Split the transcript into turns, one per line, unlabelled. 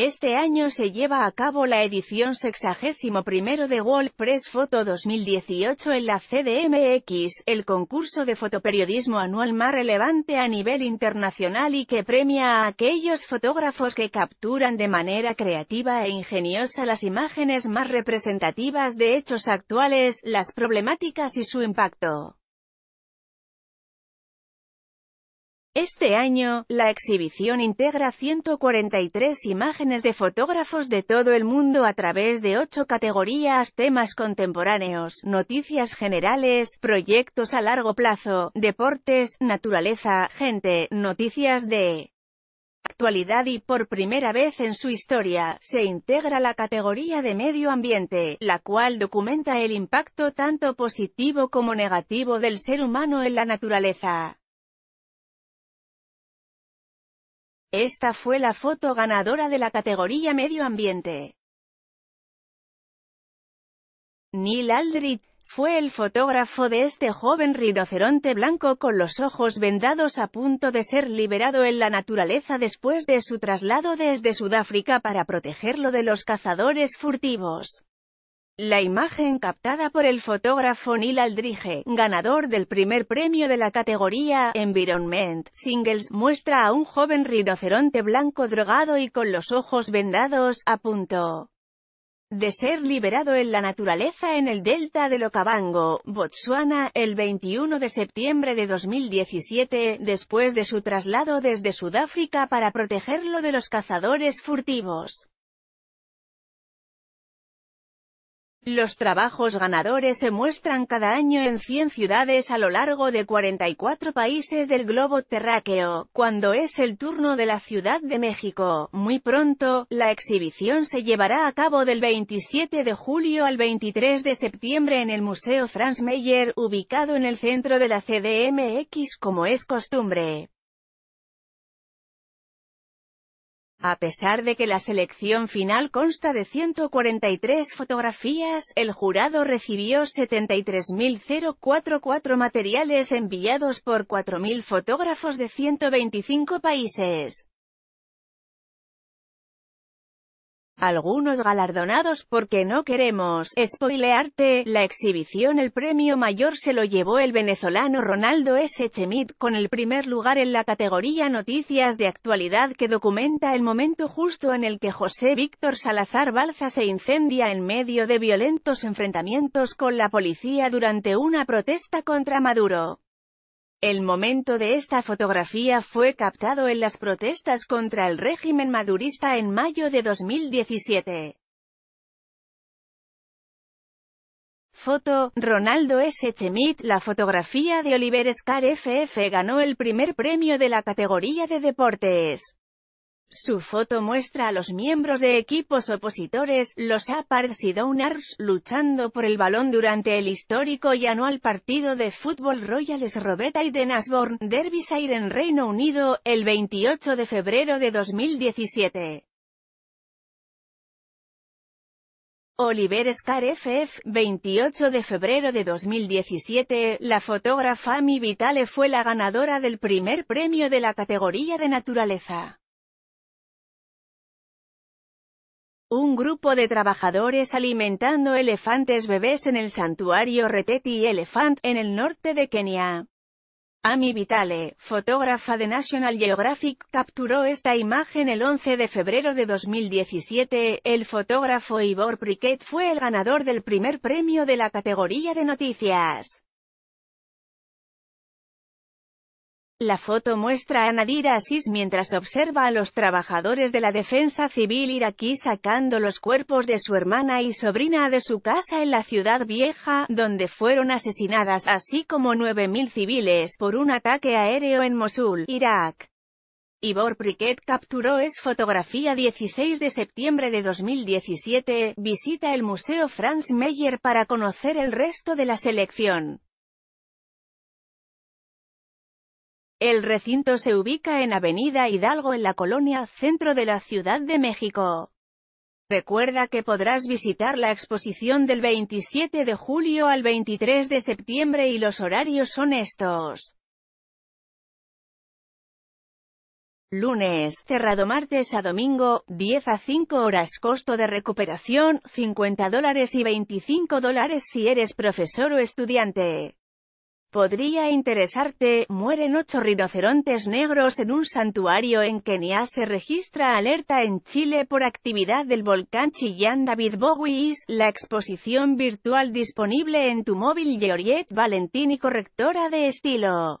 Este año se lleva a cabo la edición 61 de World Press Photo 2018 en la CDMX, el concurso de fotoperiodismo anual más relevante a nivel internacional y que premia a aquellos fotógrafos que capturan de manera creativa e ingeniosa las imágenes más representativas de hechos actuales, las problemáticas y su impacto. Este año, la exhibición integra 143 imágenes de fotógrafos de todo el mundo a través de ocho categorías, temas contemporáneos, noticias generales, proyectos a largo plazo, deportes, naturaleza, gente, noticias de actualidad y por primera vez en su historia, se integra la categoría de medio ambiente, la cual documenta el impacto tanto positivo como negativo del ser humano en la naturaleza. Esta fue la foto ganadora de la categoría Medio Ambiente. Neil Aldrich, fue el fotógrafo de este joven rinoceronte blanco con los ojos vendados a punto de ser liberado en la naturaleza después de su traslado desde Sudáfrica para protegerlo de los cazadores furtivos. La imagen captada por el fotógrafo Neil Aldrige, ganador del primer premio de la categoría Environment Singles, muestra a un joven rinoceronte blanco drogado y con los ojos vendados, a punto de ser liberado en la naturaleza en el delta del Okavango, Botsuana, el 21 de septiembre de 2017, después de su traslado desde Sudáfrica para protegerlo de los cazadores furtivos. Los trabajos ganadores se muestran cada año en 100 ciudades a lo largo de 44 países del globo terráqueo, cuando es el turno de la Ciudad de México. Muy pronto, la exhibición se llevará a cabo del 27 de julio al 23 de septiembre en el Museo Franz Meyer, ubicado en el centro de la CDMX como es costumbre. A pesar de que la selección final consta de 143 fotografías, el jurado recibió 73.044 materiales enviados por 4.000 fotógrafos de 125 países. algunos galardonados porque no queremos spoilearte la exhibición. El premio mayor se lo llevó el venezolano Ronaldo S. Chemit con el primer lugar en la categoría Noticias de Actualidad que documenta el momento justo en el que José Víctor Salazar Balza se incendia en medio de violentos enfrentamientos con la policía durante una protesta contra Maduro. El momento de esta fotografía fue captado en las protestas contra el régimen madurista en mayo de 2017. Foto, Ronaldo S. Chemit La fotografía de Oliver Scar FF ganó el primer premio de la categoría de deportes. Su foto muestra a los miembros de equipos opositores, los Aparks y Donars luchando por el balón durante el histórico y anual partido de fútbol Royales Roberta y de Nashbourne, Derbyshire en Reino Unido, el 28 de febrero de 2017. Oliver Scar FF, 28 de febrero de 2017, la fotógrafa Amy Vitale fue la ganadora del primer premio de la categoría de naturaleza. Un grupo de trabajadores alimentando elefantes bebés en el santuario Reteti Elephant, en el norte de Kenia. Amy Vitale, fotógrafa de National Geographic, capturó esta imagen el 11 de febrero de 2017. El fotógrafo Ivor Priquet fue el ganador del primer premio de la categoría de noticias. La foto muestra a Nadir Asis mientras observa a los trabajadores de la defensa civil iraquí sacando los cuerpos de su hermana y sobrina de su casa en la ciudad vieja, donde fueron asesinadas así como 9.000 civiles por un ataque aéreo en Mosul, Irak. Ivor Priquet capturó es fotografía 16 de septiembre de 2017, visita el Museo Franz Meyer para conocer el resto de la selección. El recinto se ubica en Avenida Hidalgo en la colonia Centro de la Ciudad de México. Recuerda que podrás visitar la exposición del 27 de julio al 23 de septiembre y los horarios son estos. Lunes, cerrado martes a domingo, 10 a 5 horas costo de recuperación, 50 dólares y 25 dólares si eres profesor o estudiante. Podría interesarte, mueren ocho rinocerontes negros en un santuario en Kenia se registra alerta en Chile por actividad del volcán Chillán David Bowie la exposición virtual disponible en tu móvil Valentín Valentini correctora de estilo.